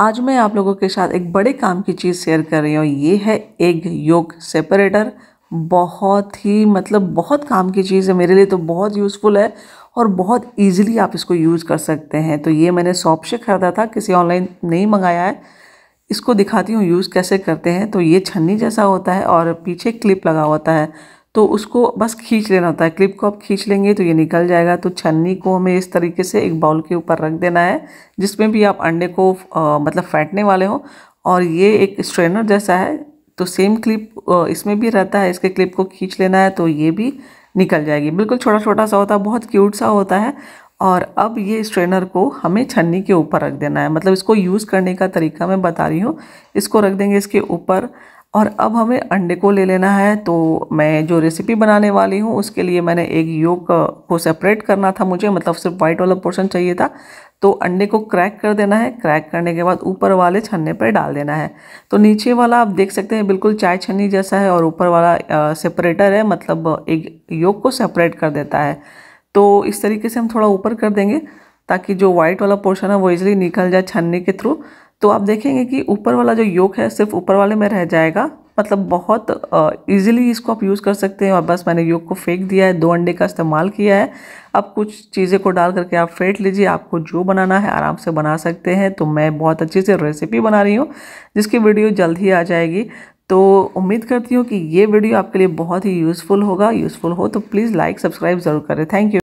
आज मैं आप लोगों के साथ एक बड़े काम की चीज़ शेयर कर रही हूँ ये है एग योग सेपरेटर बहुत ही मतलब बहुत काम की चीज़ है मेरे लिए तो बहुत यूज़फुल है और बहुत ईजिली आप इसको यूज़ कर सकते हैं तो ये मैंने शॉप से ख़रीदा था किसी ऑनलाइन नहीं मंगाया है इसको दिखाती हूँ यूज़ कैसे करते हैं तो ये छन्नी जैसा होता है और पीछे क्लिप लगा होता है तो उसको बस खींच लेना होता है क्लिप को आप खींच लेंगे तो ये निकल जाएगा तो छन्नी को हमें इस तरीके से एक बाउल के ऊपर रख देना है जिसमें भी आप अंडे को आ, मतलब फेंटने वाले हो और ये एक स्ट्रेनर जैसा है तो सेम क्लिप इसमें भी रहता है इसके क्लिप को खींच लेना है तो ये भी निकल जाएगी बिल्कुल छोटा छोटा सा होता है बहुत क्यूट सा होता है और अब ये स्ट्रेनर को हमें छन्नी के ऊपर रख देना है मतलब इसको यूज़ करने का तरीका मैं बता रही हूँ इसको रख देंगे इसके ऊपर और अब हमें अंडे को ले लेना है तो मैं जो रेसिपी बनाने वाली हूँ उसके लिए मैंने एक योग को सेपरेट करना था मुझे मतलब सिर्फ वाइट वाला पोर्शन चाहिए था तो अंडे को क्रैक कर देना है क्रैक करने के बाद ऊपर वाले छन्ने पर डाल देना है तो नीचे वाला आप देख सकते हैं बिल्कुल चाय छन्नी जैसा है और ऊपर वाला सेपरेटर है मतलब एक योग को सेपरेट कर देता है तो इस तरीके से हम थोड़ा ऊपर कर देंगे ताकि जो वाइट वाला पोर्शन है वो इज़िली निकल जाए छन्नी के थ्रू तो आप देखेंगे कि ऊपर वाला जो योग है सिर्फ ऊपर वाले में रह जाएगा मतलब बहुत इजीली इसको आप यूज़ कर सकते हैं और बस मैंने योग को फेंक दिया है दो अंडे का इस्तेमाल किया है अब कुछ चीज़ें को डाल करके आप फेंट लीजिए आपको जो बनाना है आराम से बना सकते हैं तो मैं बहुत अच्छे से रेसिपी बना रही हूँ जिसकी वीडियो जल्द ही आ जाएगी तो उम्मीद करती हूँ कि ये वीडियो आपके लिए बहुत ही यूज़फुल होगा यूज़फुल हो तो प्लीज़ लाइक सब्सक्राइब ज़रूर करें थैंक यू